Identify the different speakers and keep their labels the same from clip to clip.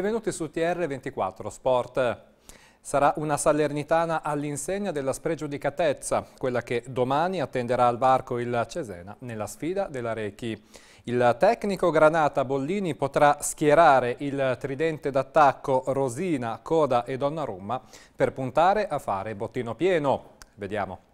Speaker 1: Benvenuti su TR24 Sport. Sarà una Salernitana all'insegna della spregiudicatezza, quella che domani attenderà al varco il Cesena nella sfida della Rechi. Il tecnico Granata Bollini potrà schierare il tridente d'attacco Rosina, Coda e Donnarumma per puntare a fare bottino pieno. Vediamo.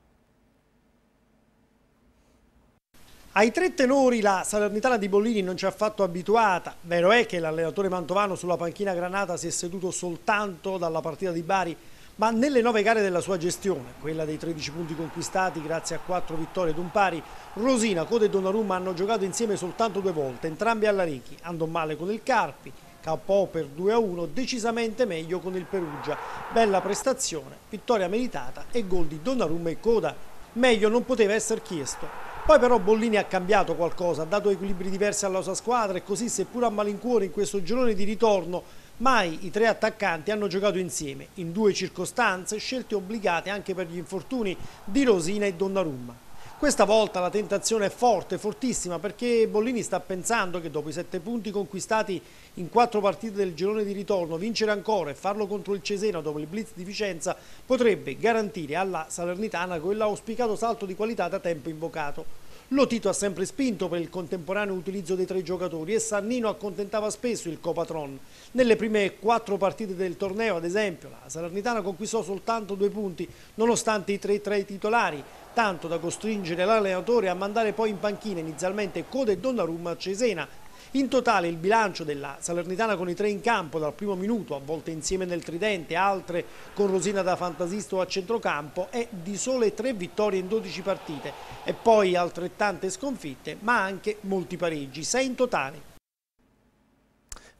Speaker 2: Ai tre tenori la Salernitana di Bollini non ci ha fatto abituata, vero è che l'allenatore mantovano sulla panchina granata si è seduto soltanto dalla partita di Bari, ma nelle nove gare della sua gestione, quella dei 13 punti conquistati grazie a quattro vittorie ed un pari, Rosina, Code e Donnarumma hanno giocato insieme soltanto due volte, entrambi alla Ricchi, andò male con il Carpi, KO per 2-1, decisamente meglio con il Perugia, bella prestazione, vittoria meritata e gol di Donnarumma e Coda. Meglio non poteva essere chiesto poi però Bollini ha cambiato qualcosa, ha dato equilibri diversi alla sua squadra e così seppur a malincuore in questo girone di ritorno mai i tre attaccanti hanno giocato insieme, in due circostanze, scelte obbligate anche per gli infortuni di Rosina e Donnarumma. Questa volta la tentazione è forte, fortissima, perché Bollini sta pensando che dopo i sette punti conquistati in quattro partite del girone di ritorno, vincere ancora e farlo contro il Cesena dopo il blitz di Vicenza potrebbe garantire alla Salernitana quell'auspicato salto di qualità da tempo invocato. Lo Tito ha sempre spinto per il contemporaneo utilizzo dei tre giocatori e Sannino accontentava spesso il Copatron. Nelle prime quattro partite del torneo, ad esempio, la Salernitana conquistò soltanto due punti, nonostante i tre tra i titolari, tanto da costringere l'allenatore a mandare poi in panchina inizialmente Code e Donnarumma a Cesena, in totale il bilancio della Salernitana con i tre in campo dal primo minuto, a volte insieme nel tridente, altre con Rosina da fantasista o a centrocampo, è di sole tre vittorie in 12 partite e poi altrettante sconfitte, ma anche molti pareggi, sei in totale.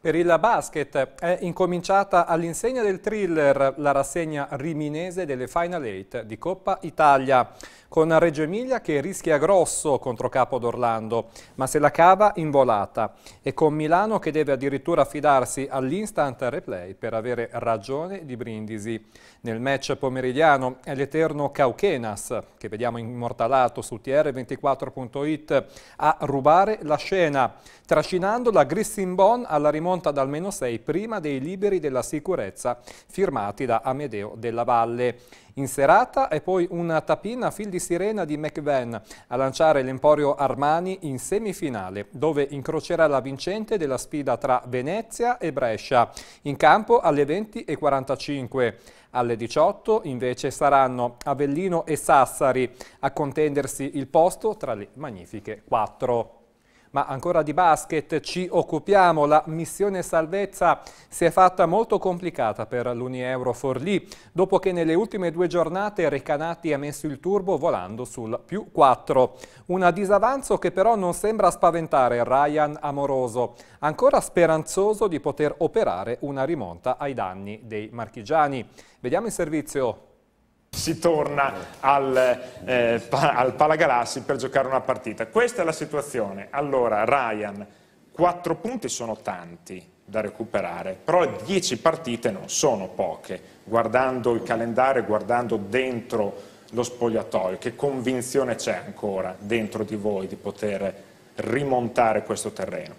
Speaker 2: Per il basket è incominciata all'insegna del
Speaker 1: thriller la rassegna riminese delle Final Eight di Coppa Italia, con Reggio Emilia che rischia grosso contro Capo d'Orlando, ma se la cava in volata, e con Milano che deve addirittura affidarsi all'instant replay per avere ragione di Brindisi. Nel match pomeridiano è l'eterno Cauchenas, che vediamo immortalato su tr24.it, a rubare la scena, trascinando la Grissin Grissimbon alla rimonta rimonta ad almeno sei prima dei liberi della sicurezza firmati da Amedeo della Valle. In serata è poi una tapina a fil di sirena di McVan a lanciare l'Emporio Armani in semifinale, dove incrocerà la vincente della sfida tra Venezia e Brescia, in campo alle 20.45. Alle 18 invece saranno Avellino e Sassari a contendersi il posto tra le magnifiche quattro. Ma ancora di basket ci occupiamo. La missione salvezza si è fatta molto complicata per l'Unieuro Forlì, dopo che nelle ultime due giornate Recanati ha messo il turbo volando sul più 4. Una disavanzo che però non sembra spaventare Ryan Amoroso, ancora speranzoso di poter operare una rimonta ai danni dei marchigiani. Vediamo in servizio si torna al, eh, pa al Palagalassi per giocare una partita. Questa è la situazione. Allora, Ryan, quattro punti sono tanti da recuperare, però dieci partite non sono poche, guardando il calendario, guardando dentro lo spogliatoio, che convinzione c'è ancora dentro di voi di poter rimontare questo terreno?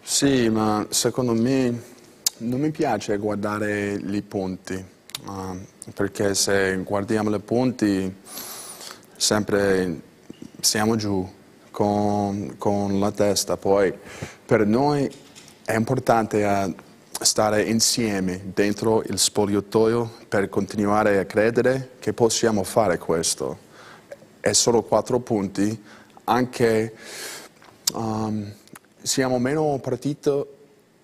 Speaker 3: Sì, ma secondo me non mi piace guardare i punti, uh, perché se guardiamo i punti sempre siamo giù con, con la testa, poi per noi è importante eh, stare insieme dentro il spogliatoio per continuare a credere che possiamo fare questo. È solo quattro punti, anche um, siamo meno partiti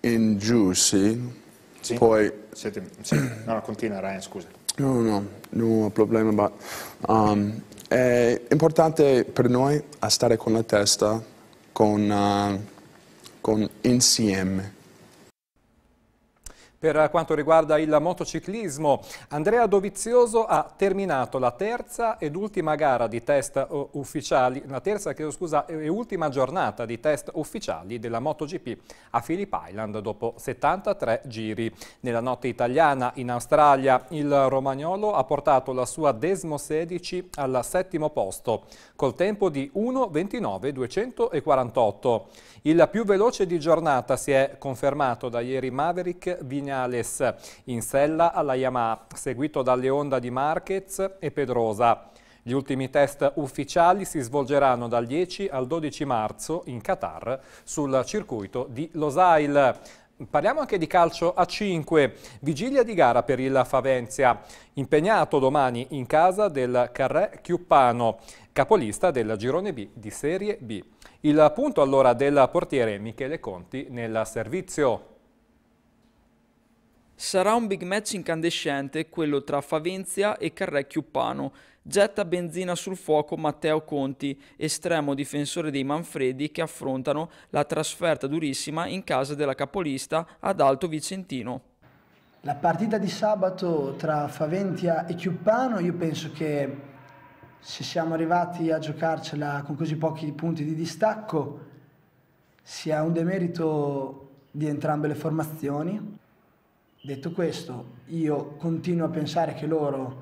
Speaker 3: in giù, sì, sì? Poi, Siete, sì.
Speaker 4: No, continua Ryan, scusa.
Speaker 3: No, no, no problema, ma um, è importante per noi stare con la testa, con, uh, con insieme
Speaker 1: per quanto riguarda il motociclismo, Andrea Dovizioso ha terminato la terza ed ultima gara di test eh, ufficiali, la terza scusa, e ultima giornata di test ufficiali della MotoGP a Phillip Island dopo 73 giri. Nella notte italiana in Australia il romagnolo ha portato la sua Desmo 16 al settimo posto col tempo di 1.29.248. Il più veloce di giornata si è confermato da ieri Maverick Vigna Vignales in sella alla Yamaha, seguito dalle Honda di Marquez e Pedrosa. Gli ultimi test ufficiali si svolgeranno dal 10 al 12 marzo in Qatar sul circuito di Losail. Parliamo anche di calcio a 5, vigilia di gara per il Favenzia, impegnato domani in casa del Carré Chiuppano, capolista del girone B di Serie B. Il punto allora del portiere Michele Conti nel servizio. Sarà un big match
Speaker 4: incandescente quello tra Favenzia e Carrecchiuppano. Getta benzina sul fuoco Matteo Conti, estremo difensore dei Manfredi che affrontano la trasferta durissima in casa della capolista ad Alto Vicentino.
Speaker 3: La partita di sabato tra Faventia e Chiuppano io penso che se siamo arrivati a giocarcela con così pochi punti di distacco sia un demerito di entrambe le formazioni Detto questo, io continuo a pensare che loro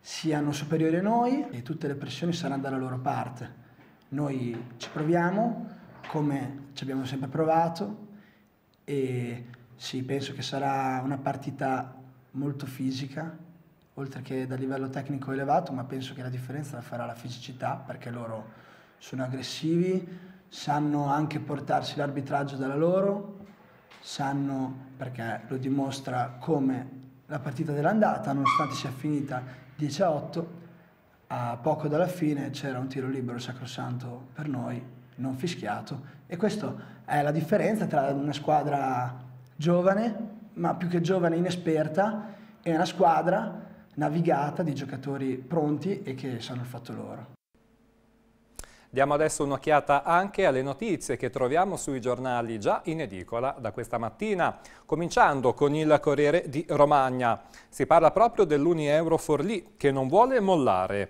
Speaker 3: siano superiori a noi e tutte le pressioni saranno dalla loro parte. Noi ci proviamo come ci abbiamo sempre provato e sì, penso che sarà una partita molto fisica, oltre che da livello tecnico elevato, ma penso che la differenza la farà la fisicità perché loro sono aggressivi, sanno anche portarsi l'arbitraggio dalla loro sanno, perché lo dimostra come la partita dell'andata, nonostante sia finita 10 a 8, a poco dalla fine c'era un tiro libero sacrosanto per noi, non fischiato, e questa è la differenza tra una squadra giovane, ma più che giovane inesperta, e una squadra navigata di giocatori pronti e che sanno il fatto loro.
Speaker 1: Diamo adesso un'occhiata anche alle notizie che troviamo sui giornali già in edicola da questa mattina, cominciando con il Corriere di Romagna. Si parla proprio dell'Unieuro Forlì che non vuole mollare.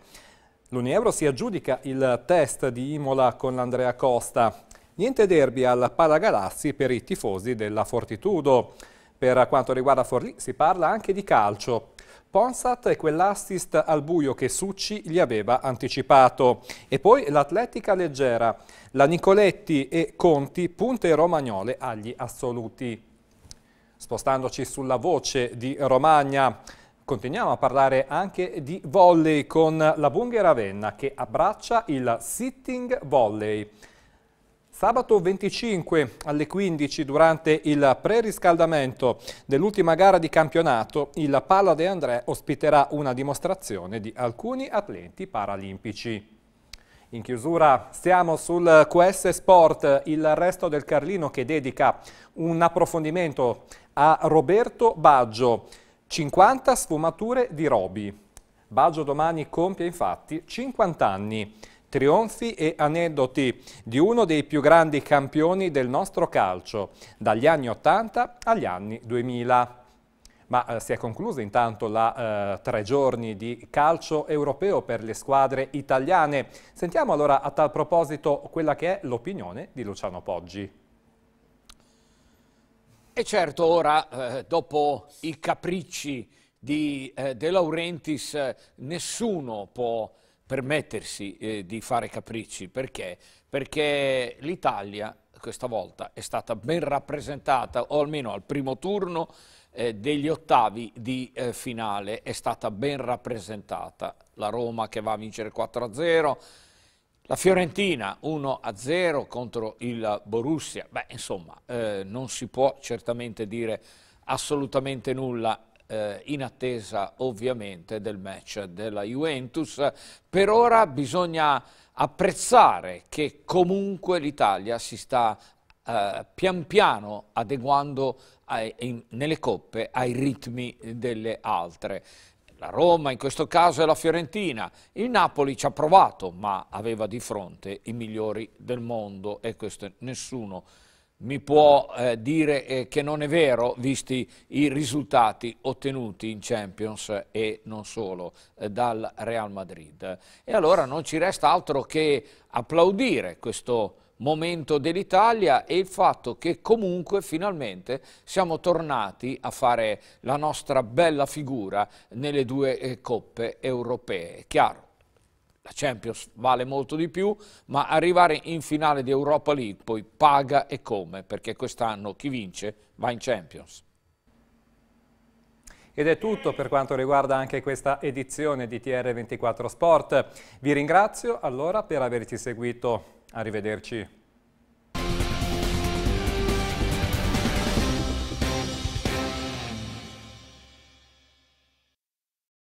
Speaker 1: L'Unieuro si aggiudica il test di Imola con l'Andrea Costa. Niente derby al Palagalassi per i tifosi della Fortitudo. Per quanto riguarda Forlì si parla anche di calcio. Ponsat e quell'assist al buio che Succi gli aveva anticipato. E poi l'atletica leggera, la Nicoletti e Conti, punte romagnole agli assoluti. Spostandoci sulla voce di Romagna, continuiamo a parlare anche di volley con la Bunghe Ravenna che abbraccia il sitting volley. Sabato 25 alle 15 durante il preriscaldamento dell'ultima gara di campionato il Palla De André ospiterà una dimostrazione di alcuni atleti paralimpici. In chiusura siamo sul QS Sport, il resto del Carlino che dedica un approfondimento a Roberto Baggio, 50 sfumature di Robi. Baggio domani compie infatti 50 anni trionfi e aneddoti di uno dei più grandi campioni del nostro calcio, dagli anni 80 agli anni 2000. Ma eh, si è conclusa intanto la eh, tre giorni di calcio europeo per le squadre italiane. Sentiamo allora a tal proposito quella che è l'opinione di Luciano Poggi.
Speaker 4: E certo ora, eh, dopo i capricci di eh, De Laurentiis, nessuno può permettersi eh, di fare capricci. Perché? Perché l'Italia questa volta è stata ben rappresentata, o almeno al primo turno eh, degli ottavi di eh, finale, è stata ben rappresentata. La Roma che va a vincere 4-0, la Fiorentina 1-0 contro il Borussia. Beh, insomma, eh, non si può certamente dire assolutamente nulla eh, in attesa ovviamente del match della Juventus. Per ora bisogna apprezzare che comunque l'Italia si sta eh, pian piano adeguando ai, in, nelle coppe ai ritmi delle altre la Roma in questo caso e la Fiorentina, il Napoli ci ha provato ma aveva di fronte i migliori del mondo e questo nessuno mi può eh, dire eh, che non è vero, visti i risultati ottenuti in Champions e non solo eh, dal Real Madrid. E allora non ci resta altro che applaudire questo momento dell'Italia e il fatto che comunque finalmente siamo tornati a fare la nostra bella figura nelle due eh, coppe europee. Chiaro, la Champions vale molto di più, ma arrivare in finale di Europa League poi paga e come,
Speaker 1: perché quest'anno chi vince va in Champions. Ed è tutto per quanto riguarda anche questa edizione di TR24 Sport. Vi ringrazio allora per averci seguito. Arrivederci.